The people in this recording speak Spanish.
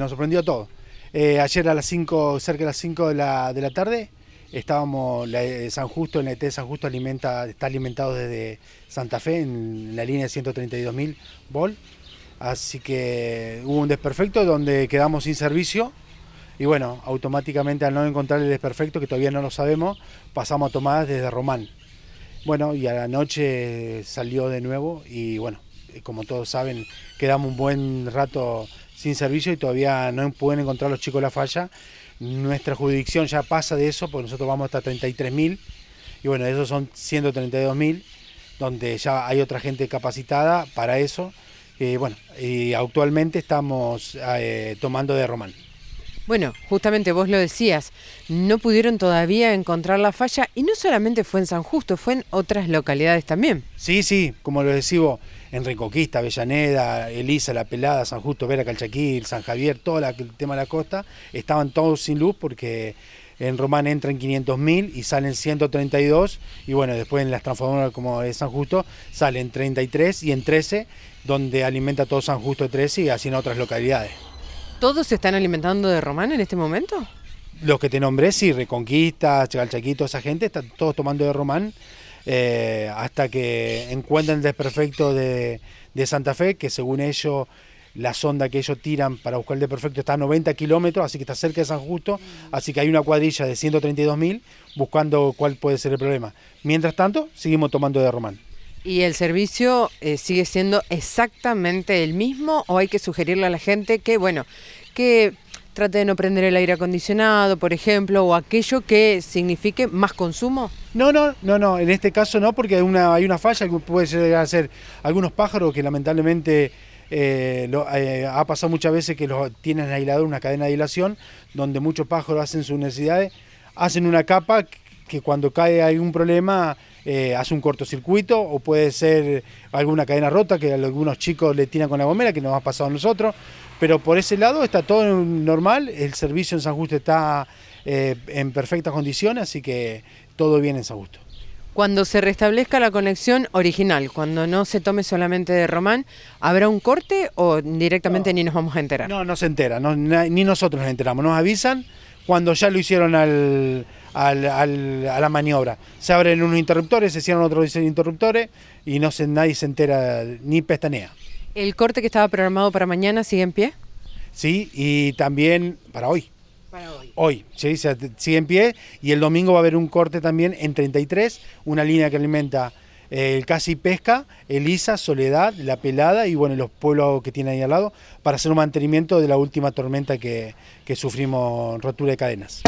nos sorprendió a todos. Eh, ayer a las 5, cerca de las 5 de la, de la tarde, estábamos, eh, San Justo, el ET San Justo alimenta, está alimentado desde Santa Fe en la línea de 132.000 Vol, Así que hubo un desperfecto donde quedamos sin servicio. Y bueno, automáticamente al no encontrar el desperfecto, que todavía no lo sabemos, pasamos a tomadas desde Román. Bueno, y a la noche salió de nuevo y bueno, como todos saben, quedamos un buen rato sin servicio y todavía no pueden encontrar los chicos la falla. Nuestra jurisdicción ya pasa de eso, porque nosotros vamos hasta 33.000 y bueno, esos son 132.000, donde ya hay otra gente capacitada para eso. Y eh, bueno, y actualmente estamos eh, tomando de Román. Bueno, justamente vos lo decías, no pudieron todavía encontrar la falla y no solamente fue en San Justo, fue en otras localidades también. Sí, sí, como lo decimos, en Reconquista, Avellaneda, Elisa, La Pelada, San Justo, Vera, Calchaquil, San Javier, todo el tema de la costa, estaban todos sin luz porque en Román entran 500.000 y salen 132 y bueno, después en las transformadoras como de San Justo salen 33 y en 13 donde alimenta todo San Justo 13 y así en otras localidades. ¿Todos se están alimentando de Román en este momento? Los que te nombré, sí, Reconquista, toda esa gente, están todos tomando de Román eh, hasta que encuentran el desperfecto de, Santa Fe, que según ellos la sonda que ellos tiran para buscar el desperfecto está a 90 kilómetros, así que está cerca de San Justo, así que hay una cuadrilla de 132.000 buscando cuál puede ser el problema. Mientras tanto, seguimos tomando de Román. ¿Y el servicio eh, sigue siendo exactamente el mismo o hay que sugerirle a la gente que, bueno, que trate de no prender el aire acondicionado, por ejemplo, o aquello que signifique más consumo? No, no, no, no, en este caso no, porque hay una, hay una falla que puede llegar a ser algunos pájaros que lamentablemente eh, lo, eh, ha pasado muchas veces que los tienen en una cadena de aislación, donde muchos pájaros hacen sus necesidades, hacen una capa que cuando cae hay algún problema eh, hace un cortocircuito o puede ser alguna cadena rota que algunos chicos le tiran con la gomera, que nos ha pasado a nosotros. Pero por ese lado está todo normal, el servicio en San Justo está eh, en perfectas condiciones, así que todo bien en San Justo. Cuando se restablezca la conexión original, cuando no se tome solamente de Román, ¿habrá un corte o directamente ni nos vamos a enterar? No, no se entera, ni nosotros nos enteramos, nos avisan cuando ya lo hicieron al, a la maniobra. Se abren unos interruptores, se cierran otros interruptores y no se, nadie se entera ni pestanea. ¿El corte que estaba programado para mañana sigue en pie? Sí, y también para hoy. Para hoy. Hoy, ¿sí? sigue en pie y el domingo va a haber un corte también en 33, una línea que alimenta eh, el Casi Pesca, Elisa, Soledad, La Pelada y bueno, los pueblos que tiene ahí al lado, para hacer un mantenimiento de la última tormenta que, que sufrimos, rotura de cadenas.